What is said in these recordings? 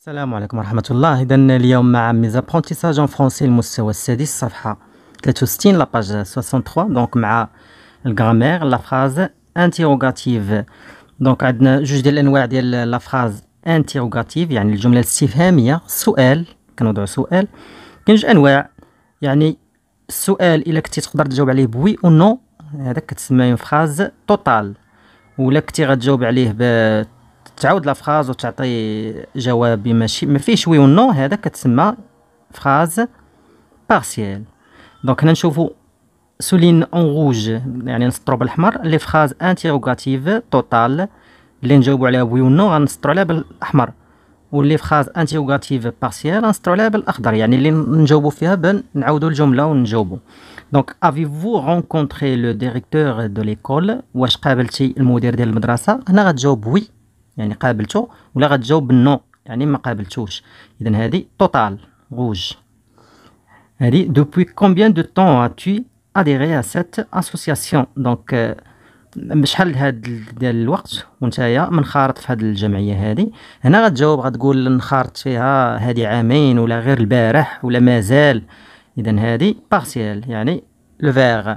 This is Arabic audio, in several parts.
السلام عليكم ورحمة الله إذا اليوم مع ميزابرونتيساج اون فرونسي المستوى السادس صفحة 63 لاباج 63 دونك مع الغرامير لا فراز انتيروغاتيف دونك عندنا جوج ديال الانواع ديال لا فراز انتيروغاتيف يعني الجملة الاستفهامية سؤال كنوضعو سؤال كاين جوج انواع يعني السؤال الا كنتي تقدر تجاوب عليه بوي او نو هذاك كتسمى فراز توتال ولا كنتي غتجاوب عليه ب تعاود لا فراز وتعطي جواب ماشي ما فيهش وي ونو هذا كتسمى فراز بارسيال دونك هنا نشوفو سولين اون روج يعني نسطرو بالاحمر لي فراز انتيروغاتيف توتال اللي نجاوبو عليها وي ونو غنسطرو عليها بالاحمر واللي فراز انتيروغاتيف بارسيال غنسطرو عليها بالاخضر يعني اللي نجاوبو فيها نعاودو الجمله ونجاوبو دونك افيفو رونكونتري لو ديريكتور دو ليكول واش قابلتي المدير ديال المدرسه هنا غتجاوب وي يعني قابلته ولا غتجاوب بالنو يعني ما قابلتوش اذا هذه توتال روج هذه دوبوي كومبيان دو طون اتوي اديري ا سيت اسوسياسيون دونك شحال هاد ديال الوقت وانتايا منخرط في هاد الجمعيه هادي هنا غتجاوب غتقول نخرط فيها هادي عامين ولا غير البارح ولا مازال اذا هادي بارسيال يعني لو فيغ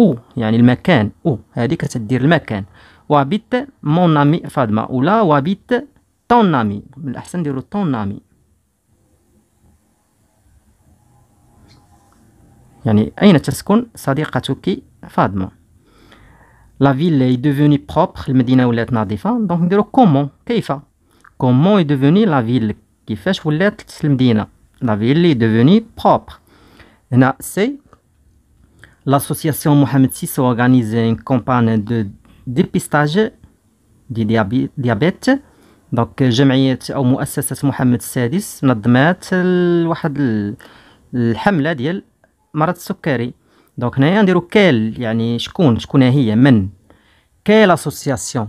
او يعني المكان او هذه كتدير المكان وابيت مون امي فاطمه ولا وابيت طون امي من الاحسن نديرو طون امي يعني اين تسكن صديقتك فاطمه لا فيل اي دوفوني بروبر المدينه ولات نظيفه دونك نديرو كومون كيف كومون اي دوفوني لا فيل كيفاش ولات المدينه لا فيل اي دوفوني بروبر هنا سي l'association Mohamed VI organise une campagne de dépistage du diabète دونك جمعيه او مؤسسه محمد السادس نظمات واحد الحمله ديال مرض السكري دونك هنايا نديرو كال يعني شكون شكون هي من كال اسوسياسيون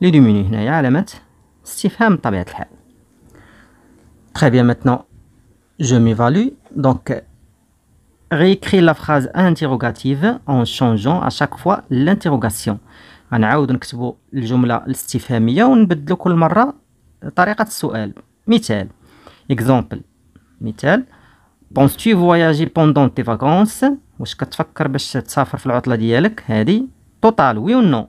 لي دوميني هنايا علامة استفهام بطبيعة الحال بيان bien, جو مي فالو دونك réécris لا phrase انتيروغاتيف ان شونجون ا شاك فوا لانتيروغاسيون غنعاود نكتبو الجملة الاستفهامية ونبدلو كل مرة طريقة السؤال مثال اكزومبل مثال بونس تي فواياجي بوندون تي فاكونس واش كتفكر باش تسافر في العطلة ديالك هادي توتال وي نو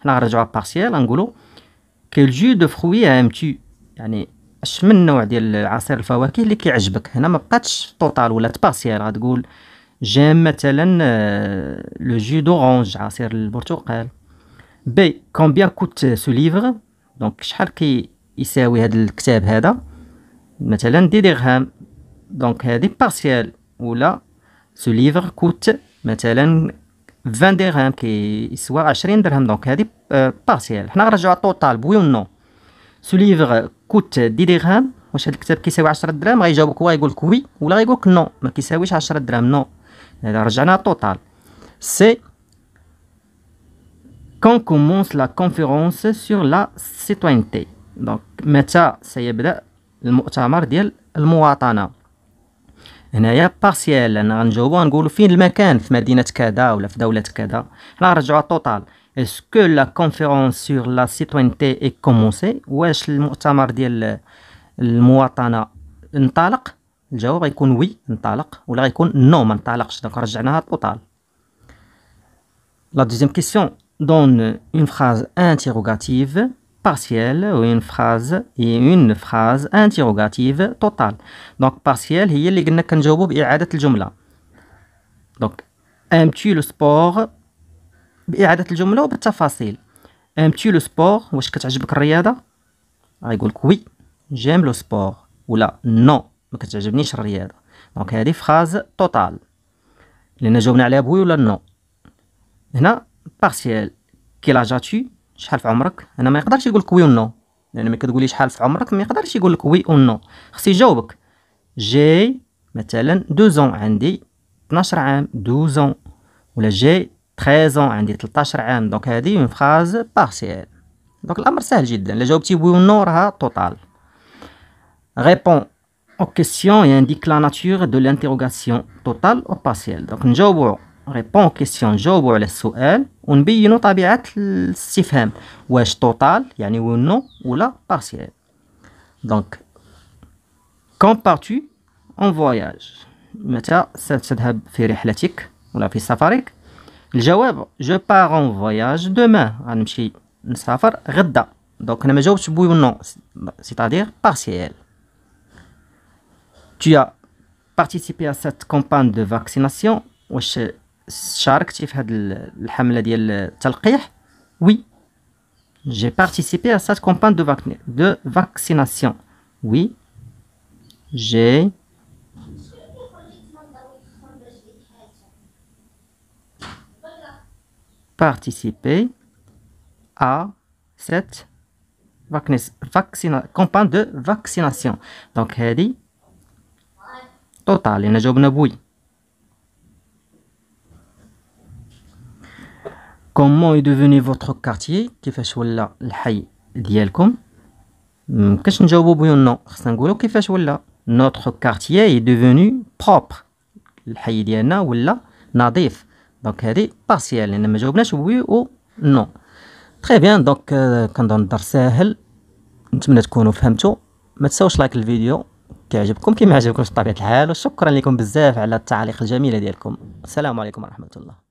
حنا غنرجعو بارسيال غنقولو كيل جو دو فخوي تي يعني اش من نوع ديال عصير الفواكه اللي كيعجبك هنا ما بقاتش طوطال ولات بارسيال غتقول جيم مثلا آه، لو جو دورونج عصير البرتقال بي كومبيان كوت سو ليفر دونك شحال كي يساوي هذا الكتاب هذا مثلا دي درهم دونك هذه بارسيال ولا سو ليفر كوت مثلا 20 درهم كيسوا 20 درهم دونك هذه آه، بارسيال حنا نرجعوا الطوطال بوي و نو سو ليفغ كوت 10 درهم واش هذا الكتاب كيساوي 10 درهم غيجاوبك هو يقول لك وي ولا غيقول لك نو ما كيساويش 10 درهم نو هذا رجعنا الطوطال سي كون كومونس لا كونفيرونس سور لا سيتوينتي دونك متى سيبدا المؤتمر ديال المواطنه هنايا بارسيال انا غنجاوبو غنقولو فين المكان في مدينه كذا ولا في دوله كذا حنا نرجعو طوطال اسكو لا كونفيرونس سور لا سيتوينتي اي كومونسي واش المؤتمر ديال المواطنه انطلق الجواب غيكون وي انطلق ولا غيكون نو ما انطلقش دونك رجعناها توتال لا دوزيام كيسيون دون اون فراز انتيروغاتيف partielle ou une phrase et une phrase interrogative totale. Donc, partielle il y a ce qu'on a dit dans le jumel. Donc, aimes-tu le sport Il y a des qu'on a dit dans le jumel ou c'est facile Aimes-tu le sport ah, Il y a ce qu'on a dit dans le jumel Oui, j'aime le sport. Ou non, c'est ce qu'on a dit dans le Donc, il y a des phrases totales. Il y a ce qu'on a dit dans le jumel. Maintenant, partiel. Quel âge as-tu شحال في عمرك انا ما يقدرش يقول لك وي ونو لان يعني ملي كتقولي شحال في عمرك ما يقدرش يقول لك وي ونو خص يجاوبك جاي مثلا دوزون عندي 12 عام دوزون ولا جاي 13 عندي 13 عام دونك هذه اون فراز بارسيال دونك الامر سهل جدا الا جاوبتي وي ونو راه توتال ريبون او كيسيون et indique la nature de l'interrogation totale ou partielle. Donc, nous ريبون كيسيون نجاوبو على السؤال ونبينو طبيعة الاستفهام واش توتال يعني ونو ولا بارسيال دونك كون on اون فواياج متى ستذهب في رحلتك ولا في سفرك الجواب جو بار اون فواياج دومان غنمشي نسافر غدا دونك انا ما جاوبتش cest ونو dire tu as participé à cette campagne de vaccination واش شاركتي في euh, Oui. j'ai participé à cette campagne de, vaccination. Oui, j'ai... participé à cette vaccin campagne de vaccination. Donc, c'est dit... Total, il a كومون اي دوفوني فوتر كارتيي كيفاش ولا الحي ديالكم مكنش نجاوبو بوي نو خصنا نقولو كيفاش ولا نوتر كارتيي اي دوفوني بروبر الحي ديالنا ولا نظيف دونك هادي بارسيال لان ما جاوبناش بوي او نو تري بيان دونك كنظن الدرس ساهل نتمنى تكونوا فهمتوا ما تنساوش لايك الفيديو كيعجبكم كيما عجبكمش بطبيعه الحال وشكرا لكم بزاف على التعليق الجميله ديالكم السلام عليكم ورحمه الله